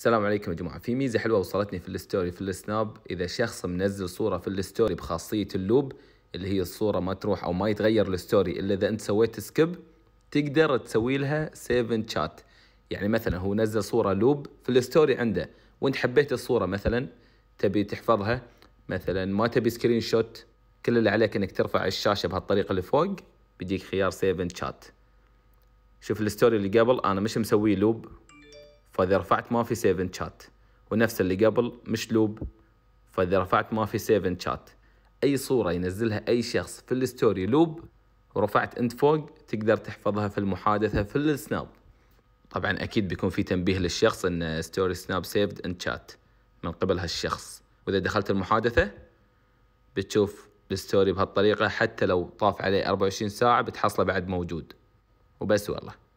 السلام عليكم يا جماعه في ميزه حلوه وصلتني في الستوري في السناب اذا شخص منزل صوره في الستوري بخاصيه اللوب اللي هي الصوره ما تروح او ما يتغير الستوري الا اذا انت سويت سكيب تقدر تسوي لها سيف شات يعني مثلا هو نزل صوره لوب في الستوري عنده وانت حبيت الصوره مثلا تبي تحفظها مثلا ما تبي سكرين شوت كل اللي عليك انك ترفع الشاشه بهالطريقه اللي فوق بيجيك خيار سيف شات شوف الستوري اللي قبل انا مش مسويه لوب فاذا رفعت ما في سيف شات ونفس اللي قبل مش لوب فاذا رفعت ما في سيف شات اي صوره ينزلها اي شخص في الستوري لوب ورفعت انت فوق تقدر تحفظها في المحادثه في السناب طبعا اكيد بيكون في تنبيه للشخص ان ستوري سناب سيفد ان شات من قبل هالشخص واذا دخلت المحادثه بتشوف الستوري بهالطريقه حتى لو طاف عليه 24 ساعه بتحصله بعد موجود وبس والله